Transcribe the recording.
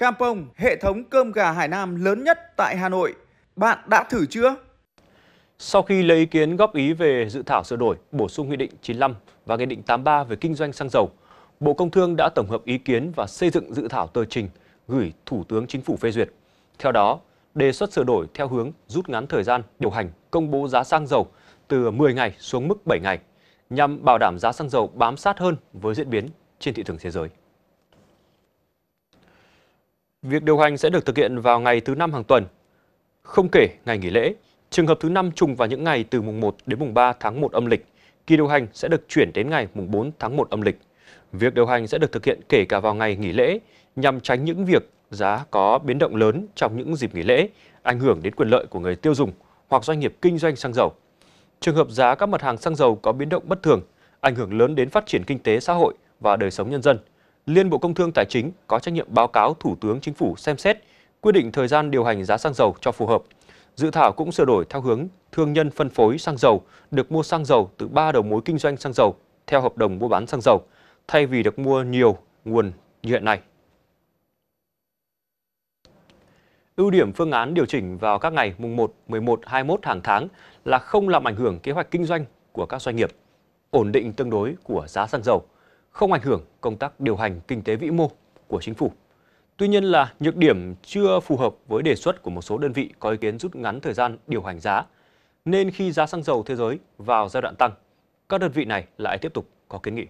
Campong, hệ thống cơm gà Hải Nam lớn nhất tại Hà Nội. Bạn đã thử chưa? Sau khi lấy ý kiến góp ý về dự thảo sửa đổi, bổ sung Nghị định 95 và Nghị định 83 về kinh doanh xăng dầu, Bộ Công Thương đã tổng hợp ý kiến và xây dựng dự thảo tờ trình gửi Thủ tướng Chính phủ phê duyệt. Theo đó, đề xuất sửa đổi theo hướng rút ngắn thời gian điều hành công bố giá xăng dầu từ 10 ngày xuống mức 7 ngày, nhằm bảo đảm giá xăng dầu bám sát hơn với diễn biến trên thị trường thế giới. Việc điều hành sẽ được thực hiện vào ngày thứ năm hàng tuần. Không kể ngày nghỉ lễ, trường hợp thứ năm trùng vào những ngày từ mùng 1 đến mùng 3 tháng 1 âm lịch, kỳ điều hành sẽ được chuyển đến ngày mùng 4 tháng 1 âm lịch. Việc điều hành sẽ được thực hiện kể cả vào ngày nghỉ lễ nhằm tránh những việc giá có biến động lớn trong những dịp nghỉ lễ, ảnh hưởng đến quyền lợi của người tiêu dùng hoặc doanh nghiệp kinh doanh xăng dầu. Trường hợp giá các mặt hàng xăng dầu có biến động bất thường, ảnh hưởng lớn đến phát triển kinh tế xã hội và đời sống nhân dân – Liên Bộ Công Thương Tài chính có trách nhiệm báo cáo Thủ tướng Chính phủ xem xét quy định thời gian điều hành giá xăng dầu cho phù hợp. Dự thảo cũng sửa đổi theo hướng thương nhân phân phối xăng dầu được mua xăng dầu từ 3 đầu mối kinh doanh xăng dầu theo hợp đồng mua bán xăng dầu, thay vì được mua nhiều nguồn như hiện nay. Ưu điểm phương án điều chỉnh vào các ngày mùng 1, 11, 21 hàng tháng là không làm ảnh hưởng kế hoạch kinh doanh của các doanh nghiệp, ổn định tương đối của giá xăng dầu không ảnh hưởng công tác điều hành kinh tế vĩ mô của chính phủ. Tuy nhiên là nhược điểm chưa phù hợp với đề xuất của một số đơn vị có ý kiến rút ngắn thời gian điều hành giá, nên khi giá xăng dầu thế giới vào giai đoạn tăng, các đơn vị này lại tiếp tục có kiến nghị.